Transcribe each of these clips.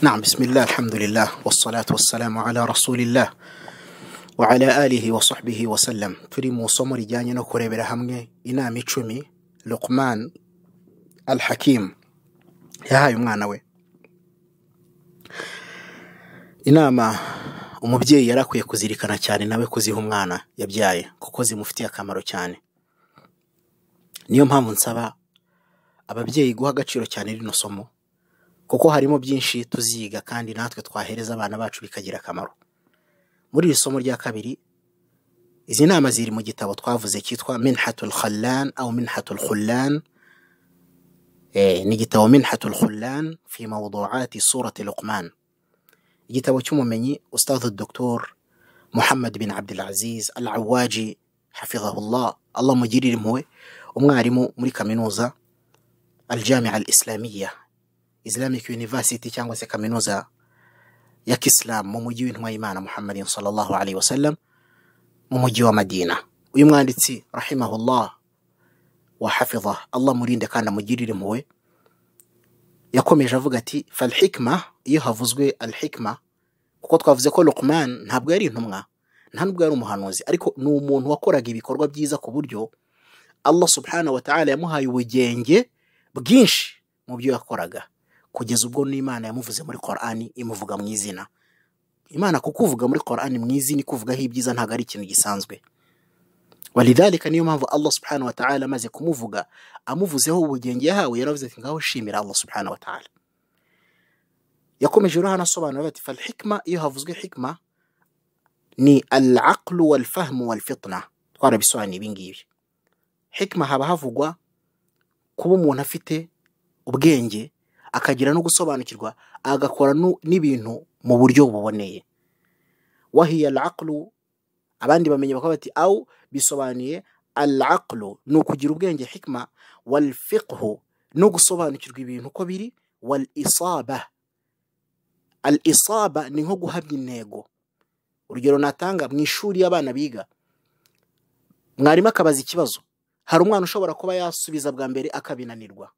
Naam, bismillah, alhamdulillah wassalatu wassalamu ala rasulillah wa ala alihi wa sahbihi wa sallam. Turi mu somo rijyanye no kurebera hamwe inama icumi Luqman al-Hakim yahaye umwana we. Inama umubyeyi yari kuzirikana cyane nawe kuziha umwana yabyaye kuko zimufitiye akamaro cyane. Niyo mpamvu nsaba ababyeyi guha agaciro cyane rino somo kuko harimo byinshi tuziga kandi natwe twahereza abana bacu bikagira kamaro muri isomo rya kabiri izi nama ziri mu gitabo twavuze kitwa minhatul khallan au minhatul khullan eh ni gitabo minhatul khullan fi mawduati surati luqman igitabo cy'umumenyi ustadhu dr muhammad bin abdulaziz al awaji hafidhahullah allah mugirire impuhwe umwarimu muri kaminuza al jamia al Islamic University cyangwa se kaminuza ya kisilamu mu mujyi w'intwayimana muhammadin sallallahu alayhi wa mu mujyi wa madina uyu mwanditsi rahimahullah wa hafiza allah murinde kandi amugirire impuhwe yakomeje avuga ati falhikma iyo havuzwe alhikma kuko twavuze ko Luqman ntabwo yari intumwa nta yari umuhanuzi ariko ni umuntu wakoraga ibikorwa byiza ku buryo allah subhanahu wa ta'ala yamuhaye ubugenge bwinshi mu byo yakoraga kugeza ubwo n'imana yamuvuze muri korani imuvuga mu izina imana kukuvuga muri korani mu izina ikuvugaho ibyiza ntabwo ari ikintu gisanzwe walidhalika niyo mpamvu allah subhanahu wa ta'ala amaze kumuvuga amuvuzeho ubugenge yahawe yaravuze ati ngaho shimira allah subhanahu wa ta'ala yakomeje rero hano asobanura ati fal hikma iyo havuzwe hikma ni al aqlu fahmu wal fitna twarabisobanuye ibingibi hikma haba havugwa kuba umuntu afite ubwenge akagira no gusobanukirwa agakora n'ibintu mu buryo buboneye wahiya alaqlu abandi bamenye bakaba bati awu bisobanuye alaqlu ni ukugira ubwenge hikma wal no gusobanukirwa ibintu uko biri wal isaba ni nko guhabwa intego urugero natanga mu ishuri y'abana biga mwarimu akabaza ikibazo hari umwana ushobora kuba yasubiza bwa mbere akabinanirwa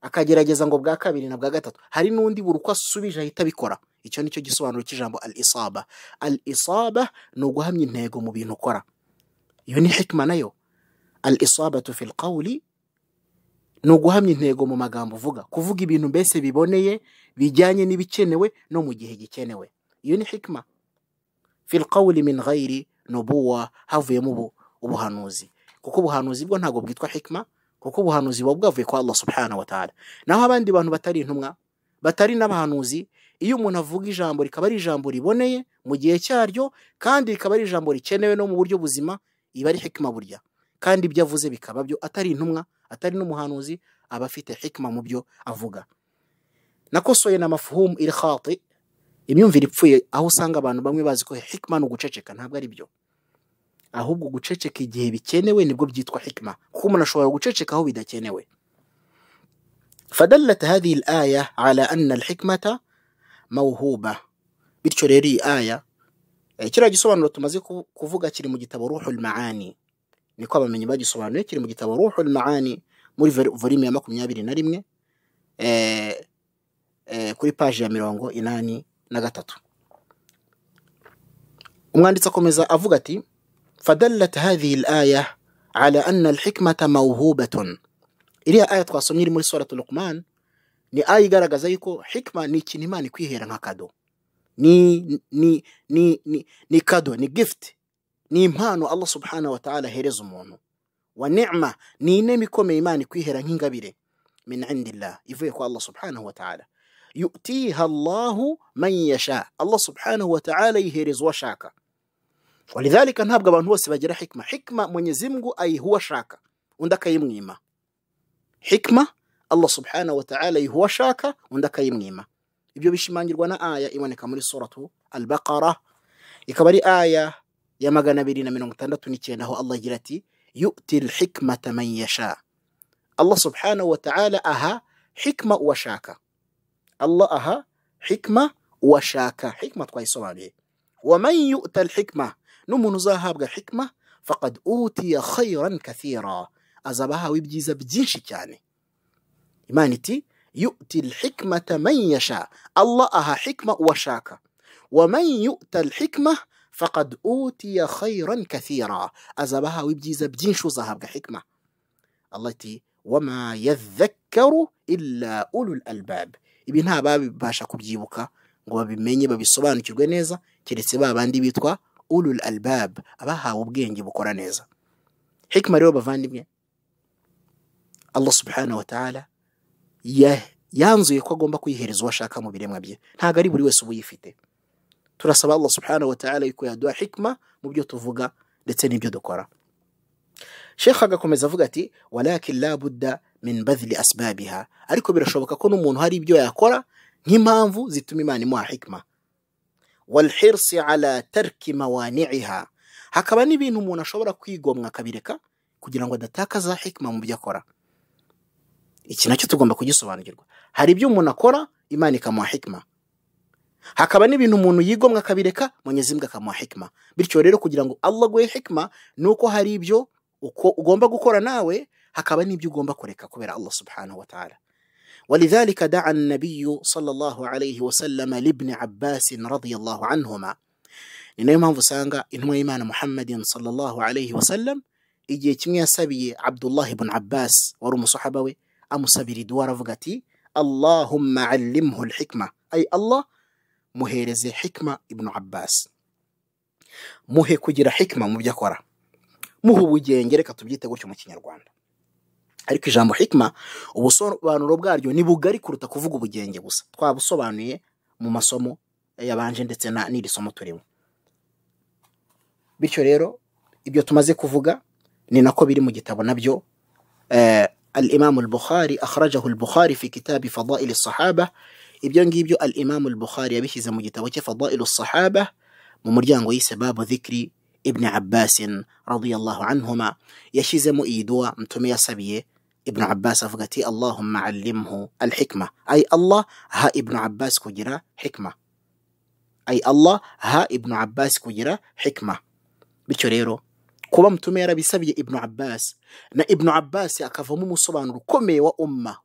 akagerageza ngo bwa kabiri na bwa gatatu hari n'undi buri uko asubije ahita abikora icyo ni cyo gisobanuro cy'ijambo al isaba al isaba ni uguhamya intego mu bintu ukora iyo ni hikima nayo al isabatu fil qawli ni uguhamya intego mu magambo uvuga kuvuga ibintu mbese biboneye bijyanye n'ibikenewe no mu gihe gikenewe iyo ni hikima fil qawli min ghayri nubuwa havuyemo ubuhanuzi kuko ubuhanuzi bwo ntabwo bwitwa hikima kuko ubuhanuzi buba bwavuye kwa Allah subhanahu wa ta'ala naho abandi bantu batari intumwa batari n'abahanuzi iyo umuntu avuga ijambo rikaba ari ijambo riboneye mu gihe cyaryo kandi rikaba ari ijambo rikenewe no mu buryo buzima iba ari hikima burya kandi ibyo avuze bikaba byo atari intumwa atari n'umuhanuzi aba afite hikima mu byo avuga nakosoye na mafuhumu iri imyumvire ipfuye aho usanga abantu bamwe bazi ko hikima ni uguceceka ntabwo ari byo ahubwo guceceka igihe bikenewe nibwo byitwa hikima kuko umuntu ashobora guceceka aho bidakenewe fadallata hadihi al-aya ala anna al-hikmata bityo rero iyi aya eh, kiriya gisobanuro tumaze kuvuga kiri mu gitabo ruhul maani niko abamenyi bagisobanuye kiri mu gitabo ruhul maani muri volume ya makumyabiri na rimwe eh, eh, kuri paji ya mirongo inani na gatatu umwanditsi akomeza avuga ati فدلت هذه الآية على أن الحكمة موهوبة iriya aya twasomye iri muri suratu lukman ni aya igaragaza yuko hikima ni ikintu imana ikwihera nka kado ni ni ni ni ni kado ni gifuti ni impano allah subhanahu wa ta'ala ahereza umuntu wa ni'ma ni inema ikomeye imana ikwihera nk'ingabire min ivuye kwa allah subhanahu wa ta'ala yutiha allahu allah subhanahu wa ta'ala yihereza uwo ashaka walidhalika ntabwo abantu bose bagira hikma hikma mwenyezi mungu ayihuwashaka undi akayimwima hikma allah subhanahu wa ta'ala ayihuwashaka undi akayimwima ibyo bishimangirwa na aya iboneka muri suratu al-baqara ikaba ari aya ya magana abiri na mirongo itandatu n'icyenda aho allah agira ati yu'ti al-hikmata man yasha allah subhanahu wa ta'ala aha hikma uwashaka allah aha hikma uwashaka hikma twayisobanuye wa man yu'ta al-hikma نمونزا هابغا حكمة فقد أوتي خيرا كثيرا أزبها ويبجيزا بجيشي يعني إيمانتي يؤتي الحكمة من يشاء الله أها حكمة وشاكا ومن يؤتى الحكمة فقد أوتي خيرا كثيرا أزبها ويبجيزا بجيشو زهابغا حكمة التي وما يذكر إلا أولو الألباب ibi nta babibasha kubyibuka ngo babimenye babisobanukirwe neza keretse ba bandi bitwa urul albabu abahawe ubwenge bukora neza hekima rero bavandimwe allah subhanahu wa ta'ala yanzuye ko agomba kuyihereza uwo ashaka mu biremwa bye ntabwo ari buri wese uba uyifite turasaba allah subhanahu wa ta'ala yuko yaduha hikima mu byo tuvuga ndetse n'ibyo dukora shekha agakomeza avuga ati walakin la budda min ariko birashoboka ko n'umuntu hari ibyo yakora nk'impamvu zituma imana imuha hikima walhirsi ala tarki mawani'iha hakaba n'ibintu umuntu ashobora kwigomwa akabireka kugira ngo adatakaza hikima mu byo akora iki nacyo tugomba kugisobanukirwa hari ibyo umuntu akora imana ikamuha hikima hakaba n'ibintu umuntu yigomwa akabireka munyezimbwa akamuha hikima bityo rero kugira ngo Allah aguhe hikima ni uko hari ibyo uko ugomba gukora nawe hakaba n'ibyo ugomba kureka kubera Allah subhanahu wa ta'ala ولذلك دعا النبي صلى الله عليه وسلم لابن عباس رضي الله عنهما إنما فسانغا إنما إيمان محمد صلى الله عليه وسلم إجي تمية سبي عبد الله بن عباس ورم صحبوي أم سبري دوار فغتي اللهم علمه الحكمة أي الله مهيرز حكمة ابن عباس مهي كجر حكمة مبجاكورا مهو وجي انجري كتبجي تغوش مكين الرواند ariko ijambo hikma ubusobanuro bwaryo ni bugari kuruta kuvuga ubugenge gusa twabusobanuye mu masomo yabanje ndetse na n'iri somo turimo bityo rero ibyo tumaze kuvuga ni nako biri mu gitabo nabyo الإمام البخاري أخرجه البخاري في كتاب فضائل الصحابة ibyo ngibyo al imamu al bukhari yabishyize mu gitabo cye fadailu sahaba mu muryango yise babu dhikri ibni abbasin radiyallahu anhuma yashyizemo iyi duwa mtume yasabiye ابن عباس أفغتي إيه، اللهم علمه الحكمة أي الله ها ابن عباس كجرا حكمة أي الله ها ابن عباس كجرا حكمة بتشريرو kuba mtume بسبي ابن عباس نا ابن عباس akavamo umusobanuro ukomeye wa umma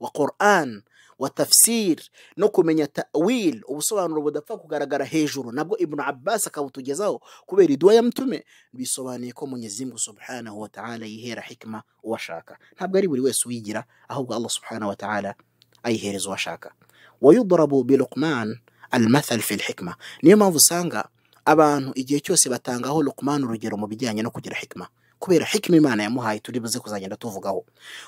wa tafsiri no kumenya tawili ubusobanuro budapfa kugaragara hejuru nabwo ibnu abbas akabutugezaho kubera iduwa yamutume mtume bisobanuye ko munyezimungu subhana wa ta'ala yihera hikima uwashaka ntabwo ari buri wese uyigira ahubwo allah subhana wa ta'ala ayihereza uwashaka wayudarabu bi luqman almathal niyo mpamvu usanga abantu igihe cyose batangaho luqman urugero mu bijyanye no kugira hikima kubera hikima imana yamuhaye turi buze kuzagenda tuvugaho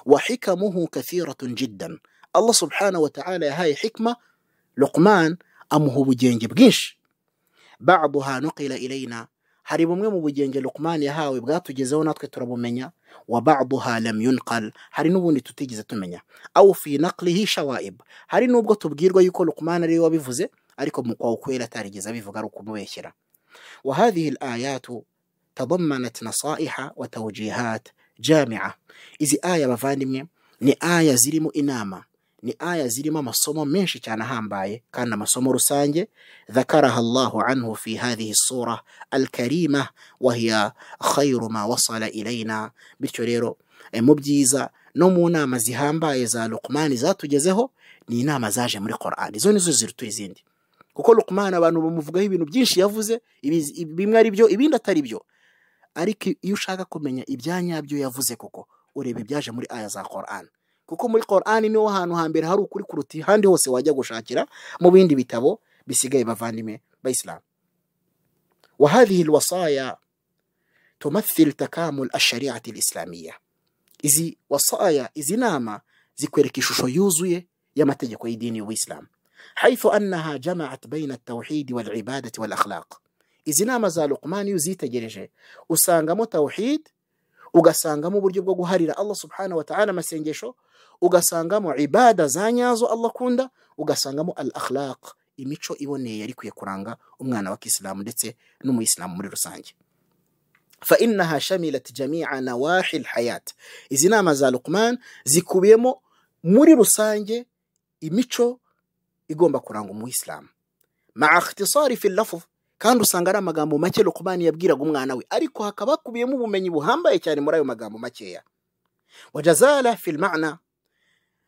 wa hikamuhu kathiratun jiddan الله سبحانه وتعالى هاي حكمة لقمان أم هو بجينج بعضها نقل إلينا حريب مغم بجينج لقمان يهاو يبغاتو جزونات كتربو منيا وبعضها لم ينقل حري نبو نتتجزة منيا أو في نقله شوائب حري نبغا تبغيرغو يكو لقمان ريو بفوزي أريكو مقاو كويلة تاريجزة بفغارو كمويشرة وهذه الآيات تضمنت نصائح وتوجيهات جامعة إذا آية بفاني ni aya zilimo inama ni aya zirimo amasomo menshi cyane ahambaye kandi amasomo rusange dhakaraha Allahu anhu fi hadhihi sura al-karima wa wasala ilayna bityo rero eh, mu byiza no mu nama zihambaye za Luqman zatugezeho ni inama zaje muri Qur'an izo nizo ziruta izindi kuko Luqman abantu bamuvugaho ibintu byinshi yavuze bimwe ari byo ibindi atari byo ariko iyo ushaka kumenya ibyanyabyo yavuze kuko ureba ibyaje muri aya za Qur'an kuko muri Qur'ani niho hantu hambere hari ukuri kuruti handi hose wajya gushakira mu bindi bitabo bisigaye bavandimwe wa وهذه alwasaya tumathil takamul الشريعة alislamiyya izi wasaya izi nama zikwereka ishusho yuzuye y'amategeko y'idini y'Ubuislamu haithu annaha jamaat baina at-tawhid wal-ibadati wal-akhlaq izi nama za Luqman uzitegereje usangamo tawhid ugasangamo uburyo bwo guharira Allah subhanahu wa ta'ala amasengesho ugasangamo ibada za nyazo Allah akunda ugasangamo al akhlaq imico iboneye yari kwiye kuranga umwana wa kisilamu ndetse n'umuyisilamu muri rusange fa innaha shamilat jami'a nawahi alhayat izi nama za Luqman zikubiyemo muri rusange imico igomba kuranga umuyisilamu ma'a ikhtisari kandi usanga ari amagambo make Luqman yabwiraga umwana we ariko hakaba hakubiyemo ubumenyi buhambaye cyane muri ayo magambo makeya wajazala fi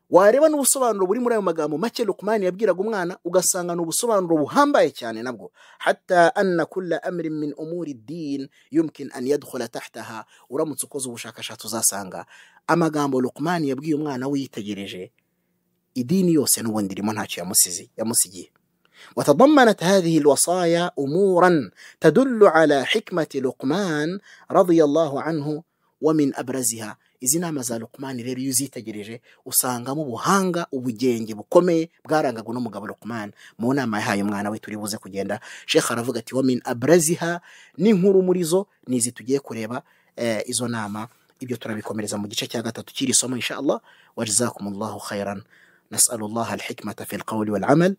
wareba n'ubusobanuro buri muri ayo magambo make Luqman yabwiraga umwana ugasanga n'ubusobanuro buhambaye cyane nabwo hatta anna kulla amrin min umuri din yumkin an yadkhula tahtaha uramutse ukoze ubushakashatsi uzasanga amagambo Luqman yabwiye umwana witegereje idini yose n'ubundi ndirimo ntacyo yamusizi yamusigiye وتضمنت هذه الوصايا امورا تدل على حكمه لقمان رضي الله عنه ومن ابرزها izi nama za Lukumani rero iyo uzitegereje usangamo ubuhanga ubugenge bukomeye bwarangaga n'umugabo Lukumani mu nama yahaye umwana we turi buze kugenda shekha aravuga ati wamin abraziha n'inkuru muri zo nizi tugiye kureba eh, izo nama ibyo turabikomereza mu gice cya gatatu cy'iri somo inshallah wajazakumullahu khairan nas'alullah alhikmata fil qawli wal amal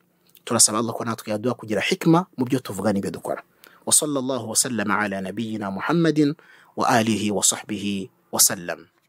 turasaba Allah ko natwe yaduha kugira hikma mu byo tuvuga n'ibyo dukora وصلى الله وسلم على نبينا محمد وآله وصحبه وسلم